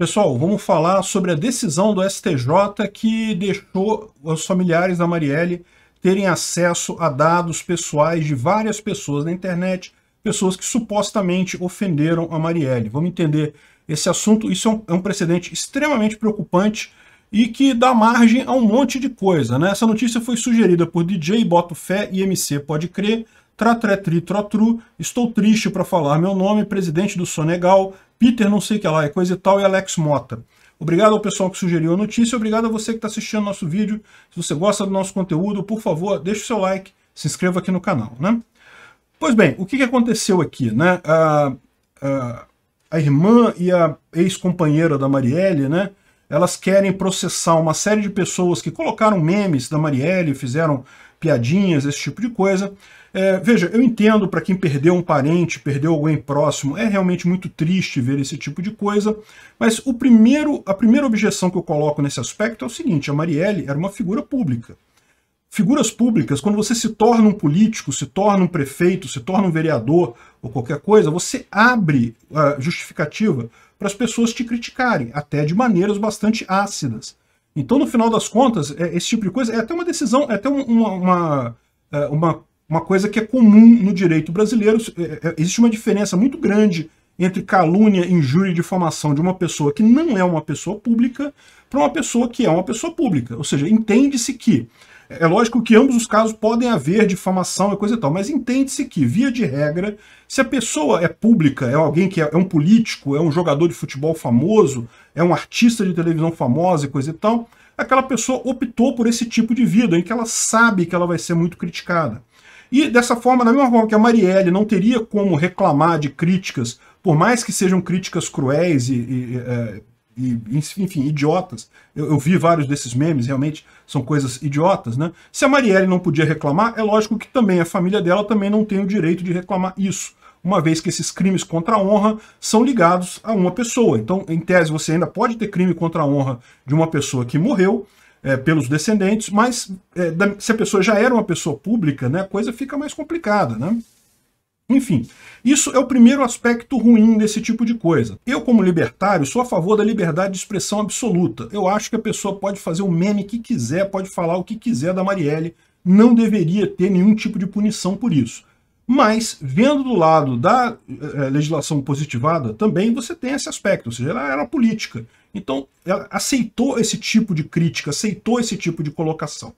Pessoal, vamos falar sobre a decisão do STJ que deixou os familiares da Marielle terem acesso a dados pessoais de várias pessoas na internet, pessoas que supostamente ofenderam a Marielle. Vamos entender esse assunto. Isso é um, é um precedente extremamente preocupante e que dá margem a um monte de coisa. Né? Essa notícia foi sugerida por DJ Boto Fé e MC Pode Crer, Tratretri Trotru, estou triste para falar meu nome, presidente do Sonegal, Peter não sei o que lá, é coisa e tal, e Alex Mota. Obrigado ao pessoal que sugeriu a notícia, obrigado a você que está assistindo nosso vídeo. Se você gosta do nosso conteúdo, por favor, deixe o seu like, se inscreva aqui no canal. Né? Pois bem, o que, que aconteceu aqui? Né? A, a, a irmã e a ex-companheira da Marielle, né? elas querem processar uma série de pessoas que colocaram memes da Marielle, fizeram piadinhas, esse tipo de coisa. É, veja, eu entendo para quem perdeu um parente, perdeu alguém próximo, é realmente muito triste ver esse tipo de coisa, mas o primeiro, a primeira objeção que eu coloco nesse aspecto é o seguinte, a Marielle era uma figura pública. Figuras públicas, quando você se torna um político, se torna um prefeito, se torna um vereador ou qualquer coisa, você abre a justificativa para as pessoas te criticarem, até de maneiras bastante ácidas. Então, no final das contas, é, esse tipo de coisa é até uma decisão, é até uma, uma, é, uma uma coisa que é comum no direito brasileiro. É, é, existe uma diferença muito grande entre calúnia, injúria e difamação de uma pessoa que não é uma pessoa pública para uma pessoa que é uma pessoa pública. Ou seja, entende-se que. É lógico que ambos os casos podem haver difamação e coisa e tal, mas entende-se que, via de regra, se a pessoa é pública, é alguém que é, é um político, é um jogador de futebol famoso, é um artista de televisão famosa e coisa e tal, aquela pessoa optou por esse tipo de vida em que ela sabe que ela vai ser muito criticada. E dessa forma, da mesma forma que a Marielle não teria como reclamar de críticas, por mais que sejam críticas cruéis e, e, é, e enfim, idiotas, eu, eu, vi vários desses memes, realmente são coisas idiotas, né? Se a Marielle não podia reclamar, é lógico que também a família dela também não tem o direito de reclamar isso, uma vez que esses crimes contra a honra são ligados a uma pessoa. Então, em tese, você ainda pode ter crime contra a honra de uma pessoa que morreu, é, pelos descendentes, mas é, da, se a pessoa já era uma pessoa pública, né, a coisa fica mais complicada, né? Enfim, isso é o primeiro aspecto ruim desse tipo de coisa. Eu, como libertário, sou a favor da liberdade de expressão absoluta. Eu acho que a pessoa pode fazer o meme que quiser, pode falar o que quiser da Marielle, não deveria ter nenhum tipo de punição por isso. Mas, vendo do lado da é, legislação positivada, também você tem esse aspecto, ou seja, ela era política. Então, ela aceitou esse tipo de crítica, aceitou esse tipo de colocação.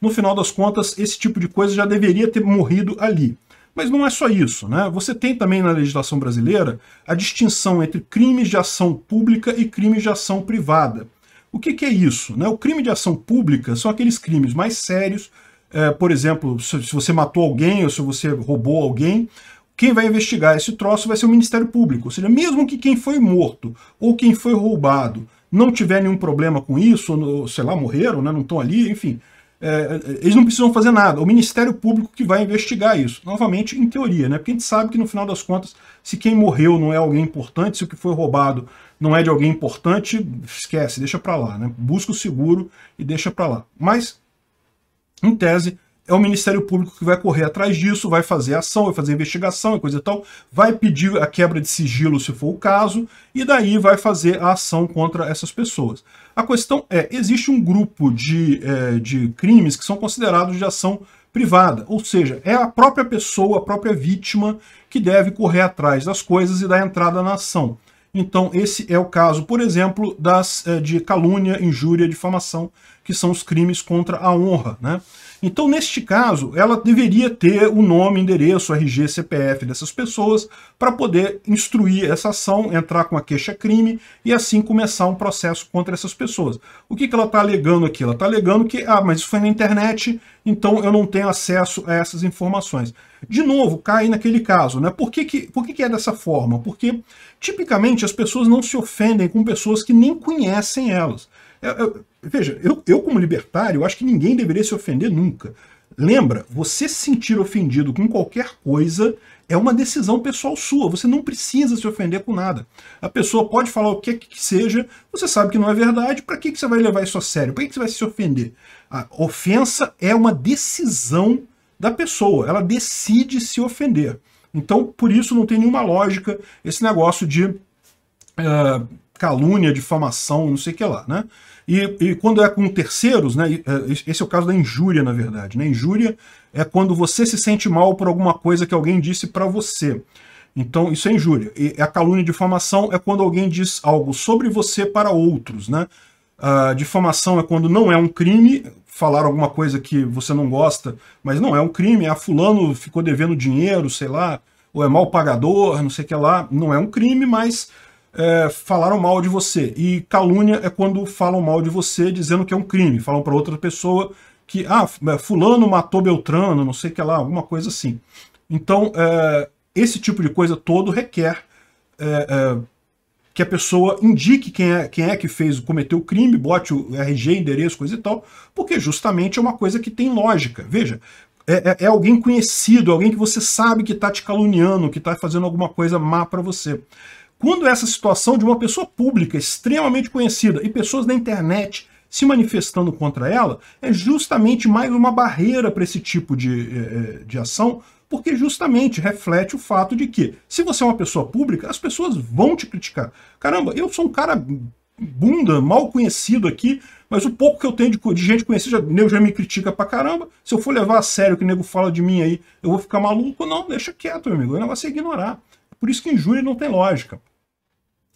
No final das contas, esse tipo de coisa já deveria ter morrido ali. Mas não é só isso, né? Você tem também na legislação brasileira a distinção entre crimes de ação pública e crimes de ação privada. O que, que é isso? Né? O crime de ação pública são aqueles crimes mais sérios, é, por exemplo, se, se você matou alguém ou se você roubou alguém, quem vai investigar esse troço vai ser o Ministério Público. Ou seja, mesmo que quem foi morto ou quem foi roubado não tiver nenhum problema com isso, ou, sei lá, morreram, né, não estão ali, enfim, é, é, eles não precisam fazer nada. É o Ministério Público que vai investigar isso. Novamente, em teoria, né? Porque a gente sabe que no final das contas, se quem morreu não é alguém importante, se o que foi roubado não é de alguém importante, esquece, deixa para lá, né? Busca o seguro e deixa para lá. Mas, em tese, é o Ministério Público que vai correr atrás disso, vai fazer ação, vai fazer investigação e coisa e tal, vai pedir a quebra de sigilo se for o caso, e daí vai fazer a ação contra essas pessoas. A questão é, existe um grupo de, é, de crimes que são considerados de ação privada, ou seja, é a própria pessoa, a própria vítima que deve correr atrás das coisas e dar entrada na ação. Então esse é o caso, por exemplo, das, é, de calúnia, injúria, difamação, que são os crimes contra a honra. Né? Então, neste caso, ela deveria ter o nome, endereço, RG, CPF dessas pessoas para poder instruir essa ação, entrar com a queixa-crime e assim começar um processo contra essas pessoas. O que, que ela está alegando aqui? Ela está alegando que, ah, mas isso foi na internet, então eu não tenho acesso a essas informações. De novo, cai naquele caso, né? Por que, que, por que, que é dessa forma? Porque, tipicamente, as pessoas não se ofendem com pessoas que nem conhecem elas. Eu, eu, veja, eu, eu como libertário, acho que ninguém deveria se ofender nunca. Lembra, você se sentir ofendido com qualquer coisa é uma decisão pessoal sua. Você não precisa se ofender com nada. A pessoa pode falar o que é que seja, você sabe que não é verdade, para que, que você vai levar isso a sério? Para que, que você vai se ofender? A ofensa é uma decisão da pessoa, ela decide se ofender. Então, por isso, não tem nenhuma lógica esse negócio de. Uh, calúnia, difamação, não sei o que lá, né? E, e, quando é com terceiros, né? É, esse é o caso da injúria, na verdade. Né? Injúria é quando você se sente mal por alguma coisa que alguém disse para você. Então, isso é injúria. E a calúnia e difamação é quando alguém diz algo sobre você para outros, né? A difamação é quando não é um crime falar alguma coisa que você não gosta, mas não é um crime, a ah, fulano ficou devendo dinheiro, sei lá, ou é mal pagador, não sei o que lá. Não é um crime, mas é, falaram mal de você. E calúnia é quando falam mal de você dizendo que é um crime. Falam para outra pessoa que, ah, é, fulano matou Beltrano, não sei o que lá, alguma coisa assim. Então, é, esse tipo de coisa todo requer é, é que a pessoa indique quem é, quem é que fez, cometeu o crime, bote o RG, endereço, coisa e tal, porque justamente é uma coisa que tem lógica. Veja, é, é, é alguém conhecido, alguém que você sabe que está te caluniando, que está fazendo alguma coisa má para você. Quando essa situação de uma pessoa pública extremamente conhecida e pessoas da internet se manifestando contra ela, é justamente mais uma barreira para esse tipo de, eh, eh, de ação, porque justamente reflete o fato de que, se você é uma pessoa pública, as pessoas vão te criticar. Caramba, eu sou um cara bunda, mal conhecido aqui, mas o pouco que eu tenho de, de gente conhecida, o nego já me critica pra caramba. Se eu for levar a sério o que o nego fala de mim aí, eu vou ficar maluco? Não, deixa quieto, meu amigo. O é negócio é ignorar. Por isso que injúria não tem lógica.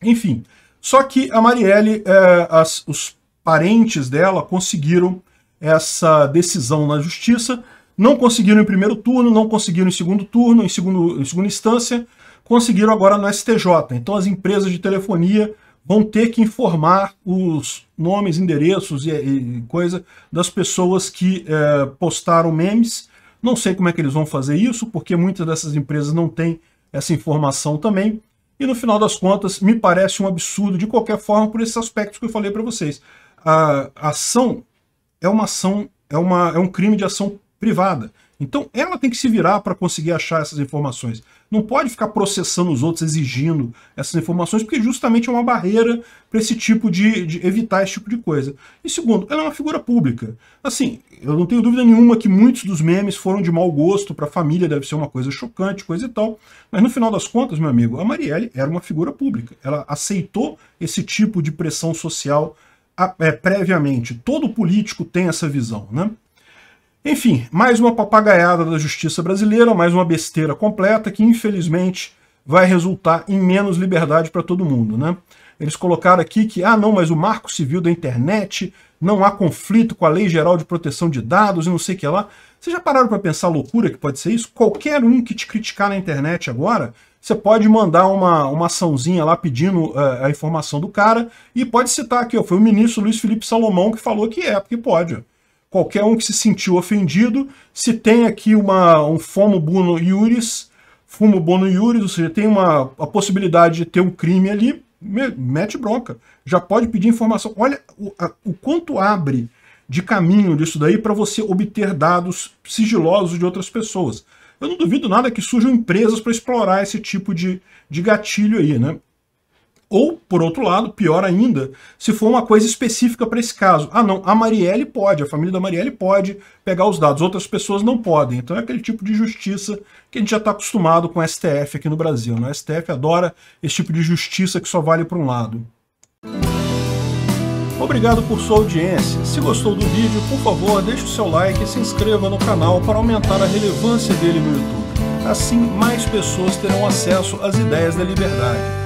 Enfim, só que a Marielle, é, as, os parentes dela conseguiram essa decisão na justiça, não conseguiram em primeiro turno, não conseguiram em segundo turno, em, segundo, em segunda instância, conseguiram agora no STJ. Então as empresas de telefonia vão ter que informar os nomes, endereços e, e coisa das pessoas que é, postaram memes. Não sei como é que eles vão fazer isso, porque muitas dessas empresas não têm essa informação também. E no final das contas, me parece um absurdo de qualquer forma por esses aspectos que eu falei para vocês. A ação é uma ação, é, uma, é um crime de ação privada. Então ela tem que se virar para conseguir achar essas informações. Não pode ficar processando os outros, exigindo essas informações, porque justamente é uma barreira para esse tipo de, de, evitar esse tipo de coisa. E segundo, ela é uma figura pública. Assim, eu não tenho dúvida nenhuma que muitos dos memes foram de mau gosto para a família, deve ser uma coisa chocante, coisa e tal. Mas no final das contas, meu amigo, a Marielle era uma figura pública. Ela aceitou esse tipo de pressão social é, previamente. Todo político tem essa visão, né? Enfim, mais uma papagaiada da justiça brasileira, mais uma besteira completa que infelizmente vai resultar em menos liberdade para todo mundo, né? Eles colocaram aqui que, ah, não, mas o marco civil da internet, não há conflito com a Lei Geral de Proteção de Dados e não sei o que lá. Vocês já pararam para pensar a loucura que pode ser isso? Qualquer um que te criticar na internet agora, você pode mandar uma, uma açãozinha lá pedindo uh, a informação do cara e pode citar aqui, ó, foi o ministro Luiz Felipe Salomão que falou que é, porque pode. Ó qualquer um que se sentiu ofendido, se tem aqui uma, um fomo bono iuris, fumo bono iuris, ou seja, tem uma a possibilidade de ter um crime ali, mete bronca. Já pode pedir informação. Olha o, a, o quanto abre de caminho disso daí para você obter dados sigilosos de outras pessoas. Eu não duvido nada que surjam empresas para explorar esse tipo de, de gatilho aí, né? Ou, por outro lado, pior ainda, se for uma coisa específica para esse caso. Ah, não, a Marielle pode, a família da Marielle pode pegar os dados, outras pessoas não podem. Então é aquele tipo de justiça que a gente já está acostumado com o STF aqui no Brasil. Né? O STF adora esse tipo de justiça que só vale para um lado. Obrigado por sua audiência. Se gostou do vídeo, por favor, deixe o seu like e se inscreva no canal para aumentar a relevância dele no YouTube. Assim, mais pessoas terão acesso às ideias da liberdade